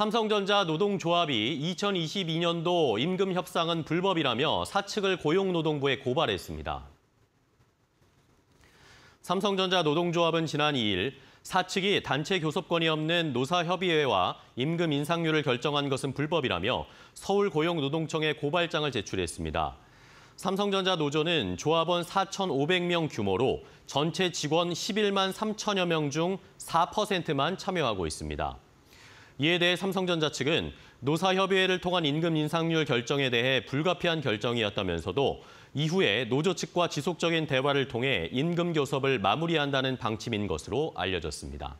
삼성전자 노동조합이 2022년도 임금 협상은 불법이라며 사측을 고용노동부에 고발했습니다. 삼성전자 노동조합은 지난 2일 사측이 단체 교섭권이 없는 노사협의회와 임금 인상률을 결정한 것은 불법이라며 서울고용노동청에 고발장을 제출했습니다. 삼성전자 노조는 조합원 4,500명 규모로 전체 직원 11만 3천여 명 중 4%만 참여하고 있습니다. 이에 대해 삼성전자 측은 노사협의회를 통한 임금 인상률 결정에 대해 불가피한 결정이었다면서도 이후에 노조 측과 지속적인 대화를 통해 임금 교섭을 마무리한다는 방침인 것으로 알려졌습니다.